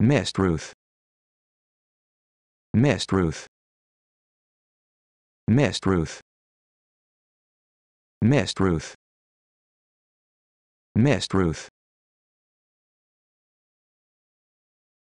Missed Ruth. Missed Ruth. Missed Ruth. Missed Ruth. Missed Ruth.